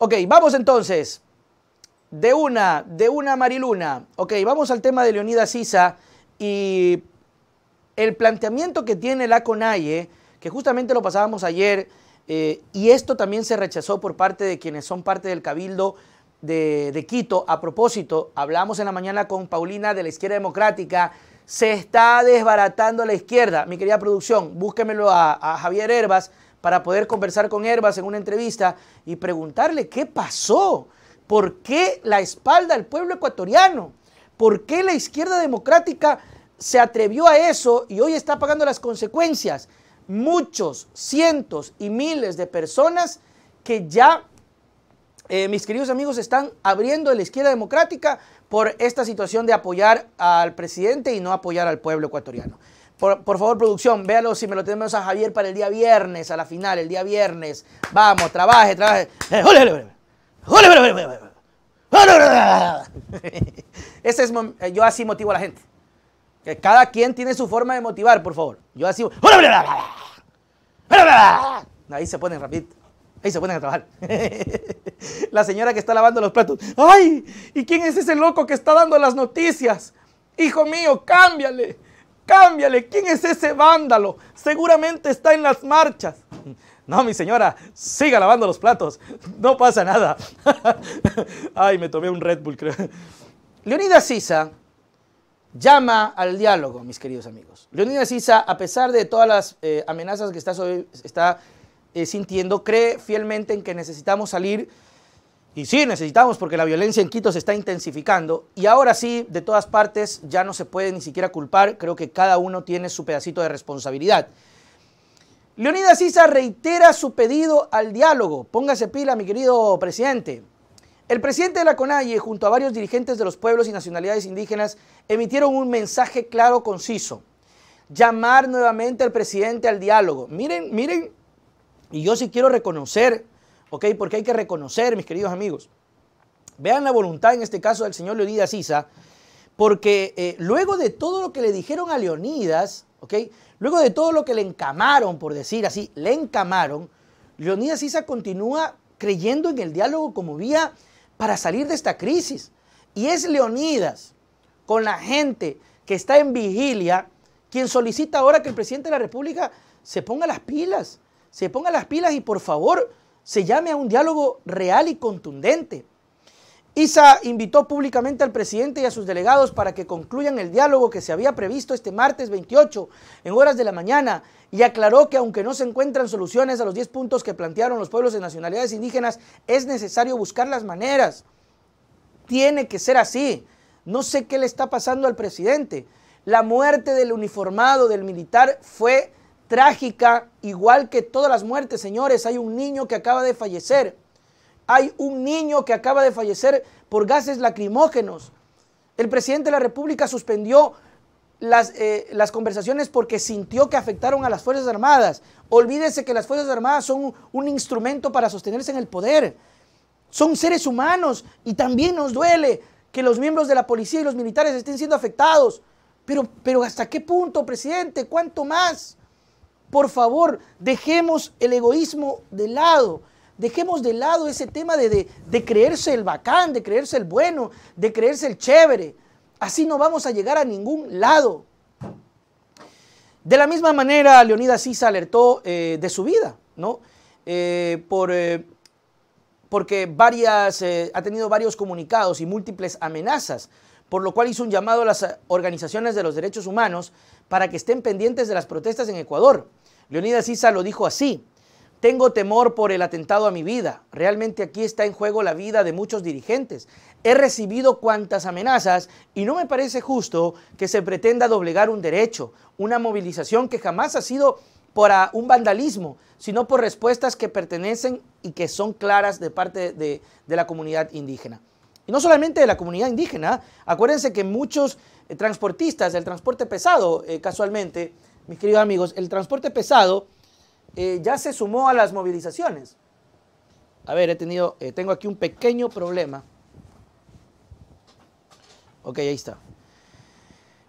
Ok, vamos entonces. De una, de una Mariluna. Ok, vamos al tema de Leonida Sisa y el planteamiento que tiene la CONAIE, que justamente lo pasábamos ayer, eh, y esto también se rechazó por parte de quienes son parte del Cabildo de, Quito. A propósito, hablamos en la mañana con Paulina de la Izquierda Democrática. Se está desbaratando la izquierda. Mi querida producción, búsquemelo a, a Javier Herbas para poder conversar con Herbas en una entrevista y preguntarle qué pasó, por qué la espalda al pueblo ecuatoriano, por qué la izquierda democrática se atrevió a eso y hoy está pagando las consecuencias. Muchos, cientos y miles de personas que ya, eh, mis queridos amigos, están abriendo la izquierda democrática por esta situación de apoyar al presidente y no apoyar al pueblo ecuatoriano. Por, favor, producción, véalo si me lo tenemos a Javier para el día viernes, a la final, el día viernes. Vamos, trabaje, trabaje. Ese es, yo así motivo a la gente. Que cada quien tiene su forma de motivar, por favor. Yo así. Ahí se ponen rapidito. Ahí se ponen a trabajar. la señora que está lavando los platos. ¡Ay! ¿Y quién es ese loco que está dando las noticias? Hijo mío, cámbiale. Cámbiale, ¿quién es ese vándalo? Seguramente está en las marchas. No, mi señora, siga lavando los platos. No pasa nada. Ay, me tomé un Red Bull, creo. Leonidas Sisa llama al diálogo, mis queridos amigos. Leonidas Sisa, a pesar de todas las eh, amenazas que está, está eh, sintiendo, cree fielmente en que necesitamos salir y sí, necesitamos porque la violencia en Quito se está intensificando y ahora sí, de todas partes, ya no se puede ni siquiera culpar, creo que cada uno tiene su pedacito de responsabilidad. Leonidas Isa reitera su pedido al diálogo. Póngase pila, mi querido presidente. El presidente de la CONAIE, junto a varios dirigentes de los pueblos y nacionalidades indígenas, emitieron un mensaje claro, conciso. Llamar nuevamente al presidente al diálogo. Miren, miren, y yo sí quiero reconocer porque hay que reconocer, mis queridos amigos, vean la voluntad en este caso del señor Leonidas Isa, porque eh, luego de todo lo que le dijeron a Leonidas, Luego de todo lo que le encamaron, por decir así, le encamaron, Leonidas Isa continúa creyendo en el diálogo como vía para salir de esta crisis. Y es Leonidas, con la gente que está en vigilia, quien solicita ahora que el presidente de la República se ponga las pilas, se ponga las pilas y por favor se llame a un diálogo real y contundente. ISA invitó públicamente al presidente y a sus delegados para que concluyan el diálogo que se había previsto este martes 28 en horas de la mañana y aclaró que aunque no se encuentran soluciones a los 10 puntos que plantearon los pueblos de nacionalidades indígenas, es necesario buscar las maneras. Tiene que ser así. No sé qué le está pasando al presidente. La muerte del uniformado, del militar, fue trágica, igual que todas las muertes, señores. Hay un niño que acaba de fallecer. Hay un niño que acaba de fallecer por gases lacrimógenos. El presidente de la República suspendió las, eh, las, conversaciones porque sintió que afectaron a las Fuerzas Armadas. Olvídese que las Fuerzas Armadas son un, un instrumento para sostenerse en el poder. Son seres humanos y también nos duele que los miembros de la policía y los militares estén siendo afectados. Pero, pero ¿hasta qué punto, presidente? ¿Cuánto más? Por favor, dejemos el egoísmo de lado. Dejemos de lado ese tema de, creerse el bacán, de creerse el bueno, de creerse el chévere. Así no vamos a llegar a ningún lado. De la misma manera, Leonidas Sisa alertó eh, de su vida, ¿no? Eh, por, eh, porque varias, ha tenido varios comunicados y múltiples amenazas por lo cual hizo un llamado a las organizaciones de los derechos humanos para que estén pendientes de las protestas en Ecuador. Leonidas Issa lo dijo así, tengo temor por el atentado a mi vida, realmente aquí está en juego la vida de muchos dirigentes, he recibido cuantas amenazas y no me parece justo que se pretenda doblegar un derecho, una movilización que jamás ha sido por un vandalismo, sino por respuestas que pertenecen y que son claras de parte de, de la comunidad indígena. Y no solamente de la comunidad indígena. Acuérdense que muchos eh, transportistas, del transporte pesado, eh, casualmente, mis queridos amigos, el transporte pesado eh, ya se sumó a las movilizaciones. A ver, he tenido, tengo aquí un pequeño problema. Ok, ahí está.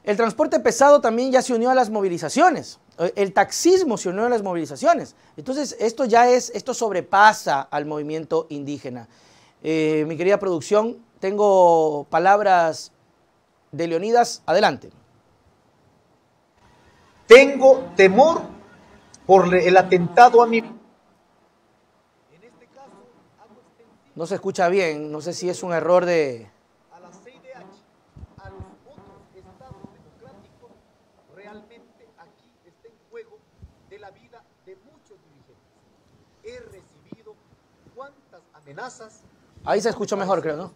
El transporte pesado también ya se unió a las movilizaciones. El taxismo se unió a las movilizaciones. Entonces, esto ya es, esto sobrepasa al movimiento indígena. mi querida producción, tengo palabras de Leonidas, adelante. Tengo temor por el atentado a mi. En este caso, No se escucha bien, no sé si es un error de a la CDH, a los otros Estados democráticos, realmente aquí está en juego de la vida de muchos dirigentes. He recibido cuantas amenazas. Ahí se escucha mejor, creo, ¿no?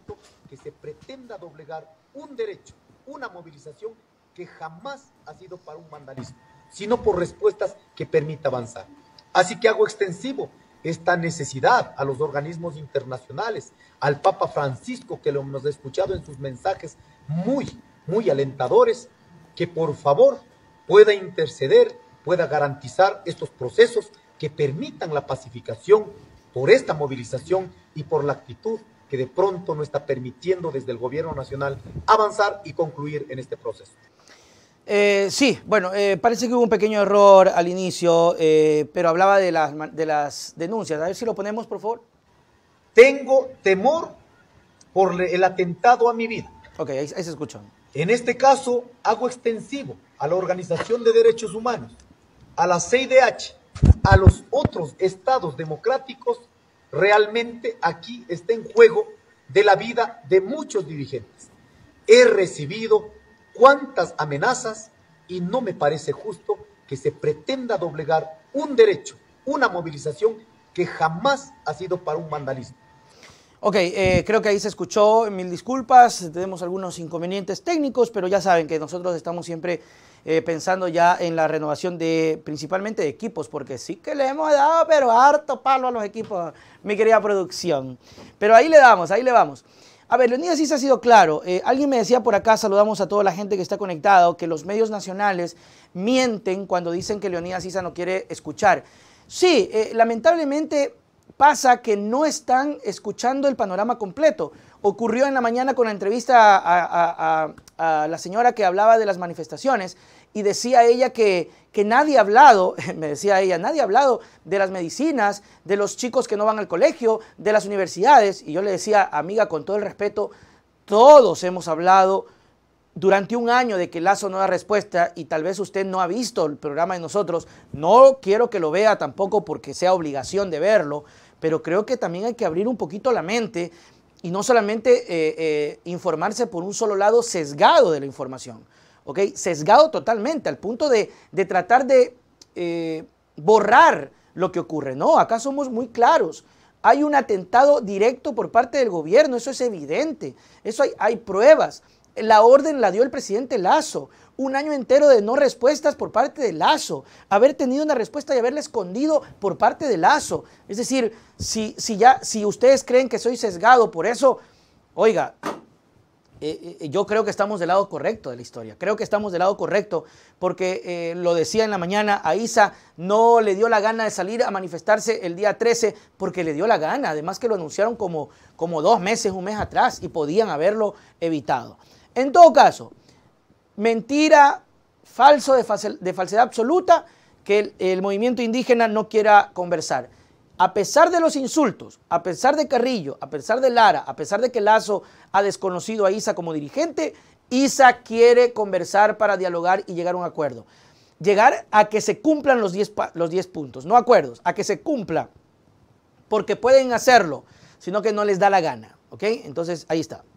Que se pretenda doblegar un derecho, una movilización que jamás ha sido para un vandalismo, sino por respuestas que permita avanzar. Así que hago extensivo esta necesidad a los organismos internacionales, al Papa Francisco, que lo hemos escuchado en sus mensajes muy, muy alentadores, que por favor pueda interceder, pueda garantizar estos procesos que permitan la pacificación por esta movilización y por la actitud que de pronto no está permitiendo desde el gobierno nacional avanzar y concluir en este proceso. Eh, sí, bueno, eh, parece que hubo un pequeño error al inicio, eh, pero hablaba de las, de las denuncias. A ver si lo ponemos, por favor. Tengo temor por el atentado a mi vida. Ok, ahí, se escuchó. En este caso, hago extensivo a la Organización de Derechos Humanos, a la CIDH, a los otros estados democráticos, realmente aquí está en juego de la vida de muchos dirigentes. He recibido cuantas amenazas y no me parece justo que se pretenda doblegar un derecho, una movilización que jamás ha sido para un vandalismo. Ok, eh, creo que ahí se escuchó, mil disculpas, tenemos algunos inconvenientes técnicos, pero ya saben que nosotros estamos siempre eh, pensando ya en la renovación de principalmente de equipos, porque sí que le hemos dado, pero harto palo a los equipos, mi querida producción. Pero ahí le damos, ahí le vamos. A ver, Leonidas sí ha sido claro. Eh, alguien me decía por acá, saludamos a toda la gente que está conectado, que los medios nacionales mienten cuando dicen que Leonidas Sisa no quiere escuchar. Sí, lamentablemente pasa que no están escuchando el panorama completo. Ocurrió en la mañana con la entrevista a, la señora que hablaba de las manifestaciones y decía ella que, que, nadie ha hablado, me decía ella, nadie ha hablado de las medicinas, de los chicos que no van al colegio, de las universidades. Y yo le decía, amiga, con todo el respeto, todos hemos hablado durante un año de que Lazo no da respuesta y tal vez usted no ha visto el programa de nosotros, no quiero que lo vea tampoco porque sea obligación de verlo, pero creo que también hay que abrir un poquito la mente y no solamente eh, eh, informarse por un solo lado sesgado de la información, ¿ok? Sesgado totalmente, al punto de, tratar de eh, borrar lo que ocurre. No, acá somos muy claros. Hay un atentado directo por parte del gobierno, eso es evidente, eso hay, hay pruebas. La orden la dio el presidente Lazo. Un año entero de no respuestas por parte de Lazo. Haber tenido una respuesta y haberla escondido por parte de Lazo. Es decir, si, si, ya, si ustedes creen que soy sesgado por eso, oiga, eh, eh, yo creo que estamos del lado correcto de la historia. Creo que estamos del lado correcto porque eh, lo decía en la mañana, a Isa no le dio la gana de salir a manifestarse el día 13 porque le dio la gana. Además que lo anunciaron como, como dos meses, un mes atrás y podían haberlo evitado. En todo caso, mentira, falso de, falsedad absoluta que el, movimiento indígena no quiera conversar. A pesar de los insultos, a pesar de Carrillo, a pesar de Lara, a pesar de que Lazo ha desconocido a ISA como dirigente, ISA quiere conversar para dialogar y llegar a un acuerdo. Llegar a que se cumplan los 10 los puntos, no acuerdos, a que se cumpla, porque pueden hacerlo, sino que no les da la gana. ¿Ok? Entonces, ahí está.